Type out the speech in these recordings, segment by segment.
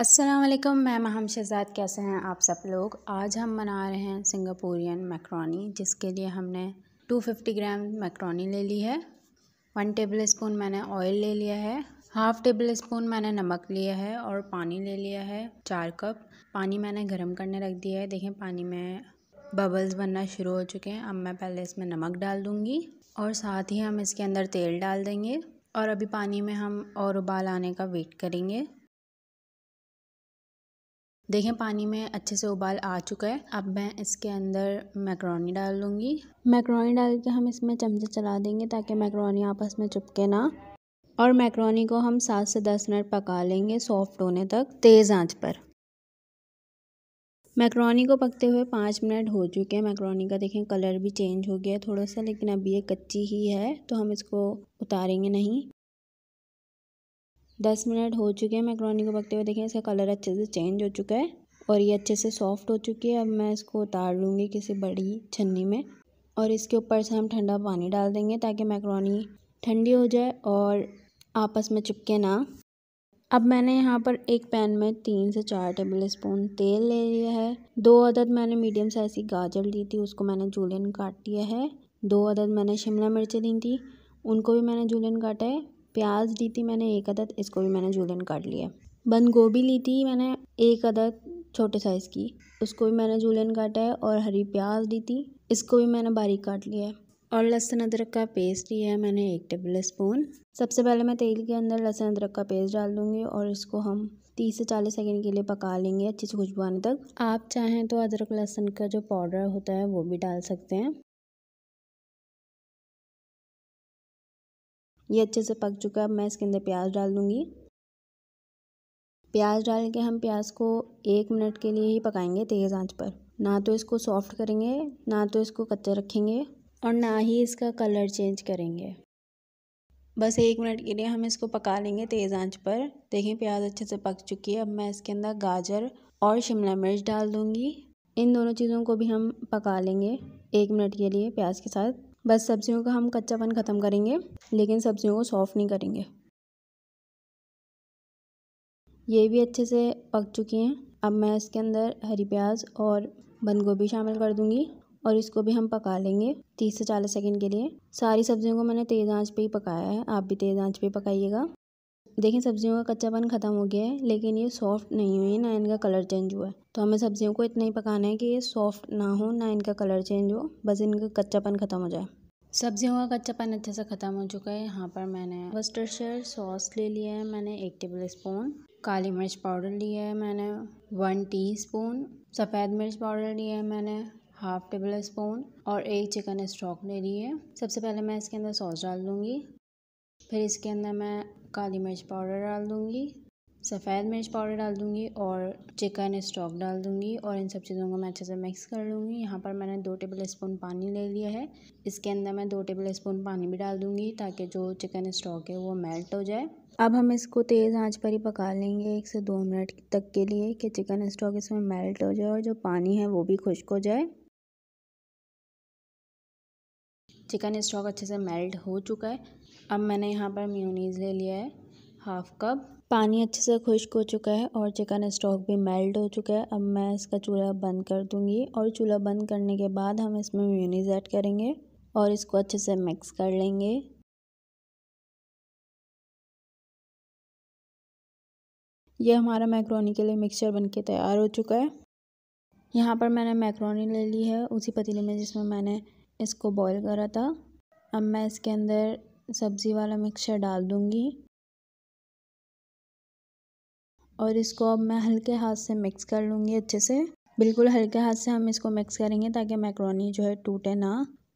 अस्सलाम मैं महम शहजाद कैसे हैं आप सब लोग आज हम बना रहे हैं सिंगापुरियन मैक्रोनी जिसके लिए हमने 250 ग्राम मैक्रोनी ले ली है वन टेबल स्पून मैंने ऑयल ले लिया है हाफ़ टेबल स्पून मैंने नमक लिया है और पानी ले लिया है चार कप पानी मैंने गर्म करने रख दिया है देखें पानी में बबल्स बनना शुरू हो चुके हैं अब मैं पहले इसमें नमक डाल दूँगी और साथ ही हम इसके अंदर तेल डाल देंगे और अभी पानी में हम और उबाल आने का वेट करेंगे देखें पानी में अच्छे से उबाल आ चुका है अब मैं इसके अंदर मैक्रोनी डाल लूँगी मैक्रोनी डाल के हम इसमें चमचे चला देंगे ताकि मैक्रोनी आपस में चुपके ना और मैक्रोनी को हम सात से दस मिनट पका लेंगे सॉफ्ट होने तक तेज़ आंच पर मैक्रोनी को पकते हुए पाँच मिनट हो चुके हैं मैक्रोनी का देखें कलर भी चेंज हो गया थोड़ा सा लेकिन अभी ये कच्ची ही है तो हम इसको उतारेंगे नहीं दस मिनट हो चुके हैं मैक्रोनी को पकते हुए देखें इसका कलर अच्छे से चेंज हो चुका है और ये अच्छे से सॉफ्ट हो चुकी है अब मैं इसको उतार लूँगी किसी बड़ी छन्नी में और इसके ऊपर से हम ठंडा पानी डाल देंगे ताकि मैक्रोनी ठंडी हो जाए और आपस में चिपके ना अब मैंने यहाँ पर एक पैन में तीन से चार टेबल स्पून तेल ले लिया है दो अदद मैंने मीडियम साइज़ की गाजर ली थी उसको मैंने जूलियन काट दिया है दो अदद मैंने शिमला मिर्च ली थी उनको भी मैंने जूलियन काटा है प्याज ली थी मैंने एक अदद इसको भी मैंने जूलन काट लिया बंद गोभी ली थी मैंने एक अदद छोटे साइज़ की उसको भी मैंने जूलन काटा है और हरी प्याज ली थी इसको भी मैंने बारीक काट लिया है और लहसुन अदरक का पेस्ट लिया है मैंने एक टेबल स्पून सबसे पहले मैं तेल के अंदर लहसुन अदरक का पेस्ट डाल दूँगी और इसको हम तीस से चालीस सेकेंड के लिए पका लेंगे अच्छे से खुशबू आने तक आप चाहें तो अदरक लहसुन का जो पाउडर होता है वो भी डाल सकते हैं ये अच्छे से पक चुका है अब मैं इसके अंदर प्याज डाल दूँगी प्याज डाल के हम प्याज को एक मिनट के लिए ही पकाएंगे तेज़ आंच पर ना तो इसको सॉफ्ट करेंगे ना तो इसको कच्चा रखेंगे और ना ही इसका कलर चेंज करेंगे बस एक मिनट के लिए हम इसको पका लेंगे तेज़ आंच पर देखें प्याज अच्छे से पक चुकी है अब मैं इसके अंदर गाजर और शिमला मिर्च डाल दूँगी इन दोनों चीज़ों को भी हम पका लेंगे एक मिनट के लिए प्याज के साथ बस सब्जियों का हम कच्चापन ख़त्म करेंगे लेकिन सब्जियों को सॉफ़्ट नहीं करेंगे ये भी अच्छे से पक चुकी हैं अब मैं इसके अंदर हरी प्याज और बंद गोभी शामिल कर दूंगी और इसको भी हम पका लेंगे तीस से चालीस सेकंड के लिए सारी सब्जियों को मैंने तेज़ आंच पे ही पकाया है आप भी तेज़ आंच पे पकाइएगा देखिए सब्जियों का कच्चापन ख़त्म हो गया है लेकिन ये सॉफ्ट नहीं हुई है ना इनका कलर चेंज हुआ है तो हमें सब्जियों को इतना ही पकाना है कि ये सॉफ्ट ना हो ना इनका कलर चेंज हो बस इनका कच्चापन ख़त्म हो जाए सब्जियों का कच्चापन अच्छे से ख़त्म हो चुका है यहाँ पर मैंने वर्स्टरशर सॉस ले लिया है मैंने एक टेबल स्पून काली मिर्च पाउडर लिया है मैंने वन स्पून सफ़ेद मिर्च पाउडर लिया है मैंने हाफ टेबल स्पून और एक चिकन स्टॉक ले ली है सबसे पहले मैं इसके अंदर सॉस डाल दूँगी फिर इसके अंदर मैं काली मिर्च पाउडर डाल दूँगी सफ़ेद मिर्च पाउडर डाल दूँगी और चिकन स्टॉक डाल दूँगी और इन सब चीज़ों को मैं अच्छे से मिक्स कर लूँगी यहाँ पर मैंने दो टेबल स्पून पानी ले लिया है इसके अंदर मैं दो टेबल स्पून पानी भी डाल दूँगी ताकि जो चिकन स्टॉक है वो मेल्ट हो जाए अब हम इसको तेज़ आंच पर ही पका लेंगे एक से दो मिनट तक के लिए कि चिकन स्टॉक इसमें मेल्ट हो जाए और जो पानी है वो भी खुश्क हो जाए चिकन स्टॉक अच्छे से मेल्ट हो चुका है अब मैंने यहाँ पर म्यूनीस ले लिया है हाफ कप पानी अच्छे से खुश्क हो चुका है और चिकन स्टॉक भी मेल्ट हो चुका है अब मैं इसका चूल्हा बंद कर दूँगी और चूल्हा बंद करने के बाद हम इसमें म्यूनीस ऐड करेंगे और इसको अच्छे से मिक्स कर लेंगे यह हमारा मैक्रोनी के लिए मिक्सचर बनके तैयार हो चुका है यहाँ पर मैंने मैक्रोनी ले ली है उसी पतीले में जिसमें मैंने इसको बॉईल करा था अब मैं इसके अंदर सब्ज़ी वाला मिक्सचर डाल दूँगी और इसको अब मैं हल्के हाथ से मिक्स कर लूँगी अच्छे से बिल्कुल हल्के हाथ से हम इसको मिक्स करेंगे ताकि मैक्रोनी जो है टूटे ना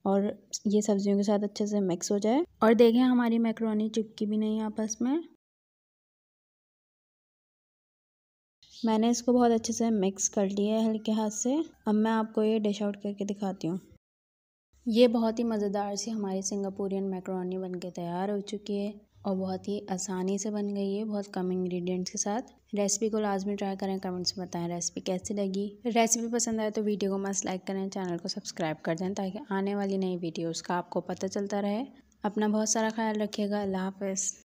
और ये सब्ज़ियों के साथ अच्छे से मिक्स हो जाए और देखें हमारी मैक्रोनी चिपकी भी नहीं आपस में मैंने इसको बहुत अच्छे से मिक्स कर लिया है हल्के हाथ से अब मैं आपको ये डिश आउट करके दिखाती हूँ ये बहुत ही मज़ेदार सी हमारी सिंगापुरियन मैक्रोनी बन के तैयार हो चुकी है और बहुत ही आसानी से बन गई है बहुत कम इंग्रेडिएंट्स के साथ रेसिपी को लाजमी ट्राई करें कमेंट्स में बताएं रेसिपी कैसी लगी रेसिपी पसंद आए तो वीडियो को मस्त लाइक करें चैनल को सब्सक्राइब कर दें ताकि आने वाली नई वीडियोज़ का आपको पता चलता रहे अपना बहुत सारा ख्याल रखिएगा अल्लाह हाफ